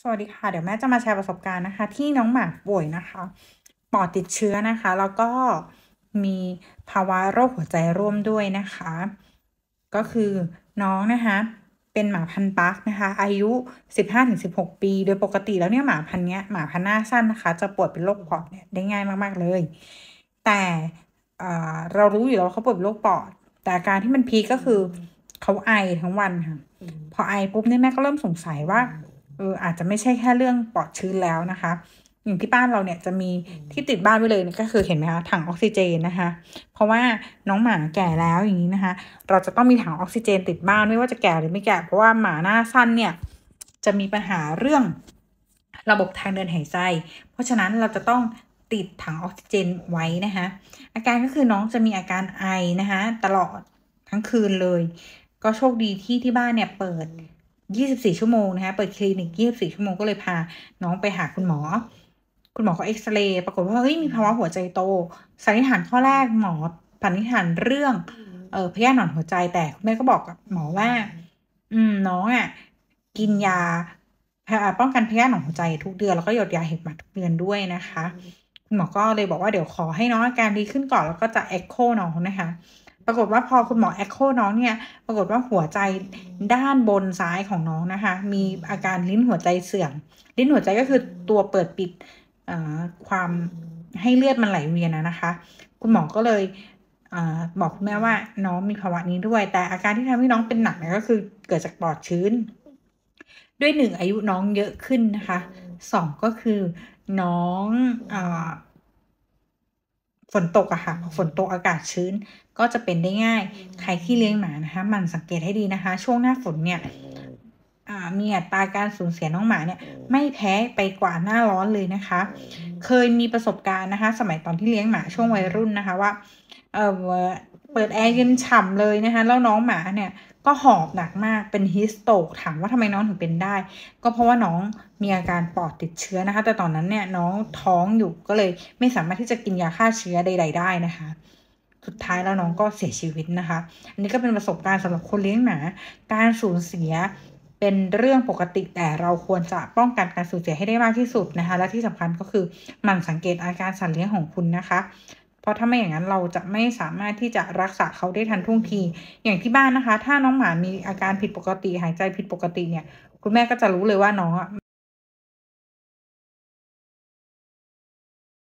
สวัสดีค่ะ เดี๋ยวแม่จะมาแชร์ประสบการณ์นะคะ ที่น้องหมาป่วยนะคะ ปอดติดเชื้อนะคะ แล้วก็มีภาวะโรคหัวใจร่วมด้วยนะคะ ก็คือน้องนะคะ เป็นหมาพันปักนะคะ อายุ15-16ปี โดยปกติแล้วเนี่ยหมาพันเนี้ยหมาพันหน้าสั้นนะคะจะป่วยเป็นโรคปอดเนี่ยได้ง่ายมากๆเลย แต่เรารู้อยู่แล้วว่าเขาป่วยเป็นโรคปอด แต่อาการที่มันพีก็คือเขาไอทั้งวันค่ะ พอไอปุ๊บเนี่ยแม่ก็เริ่มสงสัยว่าเอออาจจะไม่ใช่แค่เรื่องปลอดชื้นแล้วนะคะอย่างที่บ้านเราเนี่ยจะมีที่ติดบ้านไว้เลยก็คือเห็นไหมคะถังออกซิเจนนะคะ เพราะว่าน้องหมาแก่แล้วอย่างนี้นะคะ เราจะต้องมีถังออกซิเจนติดบ้านไม่ว่าจะแก่หรือไม่แก่เพราะว่าหมาหน้าสั้นเนี่ยจะมีปัญหาเรื่อง ระบบทางเดินหายใจเพราะฉะนั้นเราจะต้องติดถังออกซิเจนไว้นะคะ อาการก็คือน้องจะมีอาการไอนะคะตลอดทั้งคืนเลย ก็โชคดีที่ที่บ้านเนี่ยเปิด24 ชั่วโมงนะคะ เปิดคลินิก24 ชั่วโมงก็เลยพาน้องไปหาคุณหมอ คุณหมอก็เอ็กซเรย์ ปรากฏว่าเฮ้ยมีภาวะหัวใจโตสันนิษฐานข้อแรกหมอสันนิษฐานเรื่อง เออพยาธิหนอนหัวใจแต่แม่ก็บอกกับหมอว่า อืม น้องอ่ะ กินยาป้องกันพยาธิหนอนหัวใจทุกเดือนแล้วก็หยดยาเห็บหมัดทุกเดือนด้วยนะคะ คุณหมอก็เลยบอกว่าเดี๋ยวขอให้น้องอาการดีขึ้นก่อนแล้วก็จะเอ็กโคน้องนะคะปรากฏว่าพอคุณหมอแอคโคน้องเนี่ย ปรากฏว่าหัวใจด้านบนซ้ายของน้องนะคะ มีอาการลิ้นหัวใจเสื่อม ลิ้นหัวใจก็คือตัวเปิดปิดความให้เลือดมันไหลเวียนนะคะ คุณหมอก็เลยอบอกคุณแม่ว่าน้องมีภาวะนี้ด้วย แต่อาการที่ทำให้น้องเป็นหนักนก็คือเกิดจากปอดชื้น ด้วยหนึ่งอายุน้องเยอะขึ้นนะคะสองก็คือ น้องอฝนตกอะค่ะพอฝนตกอากาศชื้นก็จะเป็นได้ง่าย ใครที่เลี้ยงหมานะคะ มันสังเกตให้ดีนะคะ ช่วงหน้าฝนเนี่ยมีอัตราการสูญเสียน้องหมาเนี่ย ไม่แพ้ไปกว่าหน้าร้อนเลยนะคะ เคยมีประสบการณ์นะคะ สมัยตอนที่เลี้ยงหมาช่วงวัยรุ่นนะคะว่า เออเปิดแอร์เย็นฉ่ำเลยนะคะแล้วน้องหมาเนี่ยก็หอบหนักมากเป็นฮิสโตกถามว่าทำไมน้องถึงเป็นได้ ก็เพราะว่าน้องมีอาการปอดติดเชื้อนะคะ แต่ตอนนั้นเนี่ยน้องท้องอยู่ก็เลยไม่สามารถที่จะกินยาฆ่าเชื้อใดๆได้นะคะ สุดท้ายแล้วน้องก็เสียชีวิตนะคะ อันนี้ก็เป็นประสบการณ์สำหรับคนเลี้ยงหมา การสูญเสียเป็นเรื่องปกติแต่เราควรจะป้องกันการสูญเสียให้ได้มากที่สุดนะคะ และที่สำคัญก็คือหมั่นสังเกตอาการสัตว์เลี้ยงของคุณนะคะเพราะถ้าไม่อย่างนั้นเราจะไม่สามารถที่จะรักษาเขาได้ทันท่วงที อย่างที่บ้านนะคะ ถ้าน้องหมา มีอาการผิดปกติหายใจผิดปกติเนี่ย คุณแม่ก็จะรู้เลยว่าน้อง